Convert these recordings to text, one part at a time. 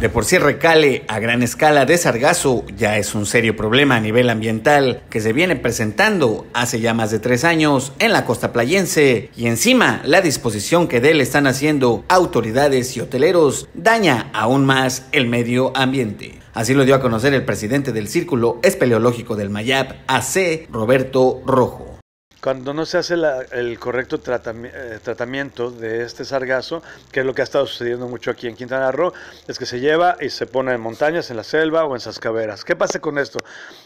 De por sí recale a gran escala de sargazo ya es un serio problema a nivel ambiental que se viene presentando hace ya más de tres años en la costa playense y encima la disposición que de él están haciendo autoridades y hoteleros daña aún más el medio ambiente. Así lo dio a conocer el presidente del Círculo Espeleológico del Mayab, AC Roberto Rojo. Cuando no se hace el correcto eh, tratamiento de este sargazo, que es lo que ha estado sucediendo mucho aquí en Quintana Roo, es que se lleva y se pone en montañas, en la selva o en esas caveras. ¿Qué pasa con esto?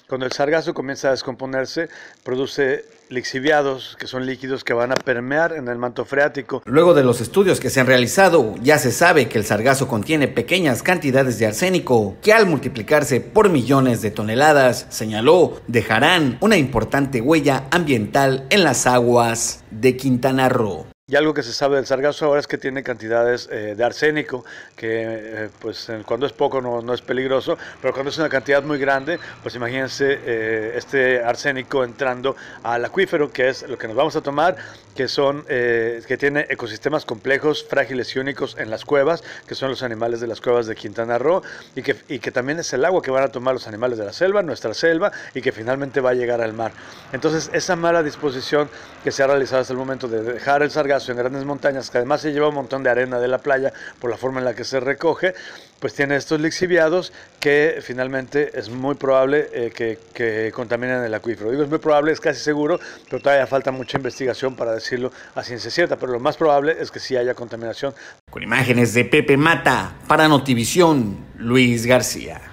Cuando el sargazo comienza a descomponerse, produce lixiviados, que son líquidos que van a permear en el manto freático. Luego de los estudios que se han realizado, ya se sabe que el sargazo contiene pequeñas cantidades de arsénico, que al multiplicarse por millones de toneladas, señaló, dejarán una importante huella ambiental en las aguas de Quintana Roo. Y algo que se sabe del sargazo ahora es que tiene cantidades eh, de arsénico, que eh, pues eh, cuando es poco no, es peligroso, pero cuando es una cantidad muy grande, pues imagínense este arsénico entrando al acuífero, que es lo que nos vamos a tomar, que son que tiene ecosistemas complejos, frágiles y únicos en las cuevas, que son los animales de las cuevas de Quintana Roo, y que, y que también es el agua que van a tomar los animales de la selva, nuestra selva, y que finalmente va a llegar al mar. Entonces, esa mala disposición que se ha realizado hasta el momento de dejar el sargazo, en grandes montañas, que además se lleva un montón de arena de la playa por la forma en la que se recoge, pues tiene estos lixiviados que finalmente es muy probable eh, que, que, contaminen el acuífero. Digo, es muy probable, es casi seguro, pero todavía falta mucha investigación para decirlo a ciencia cierta, pero lo más probable es que sí haya contaminación. Con imágenes de Pepe Mata para Notivisión, Luis García.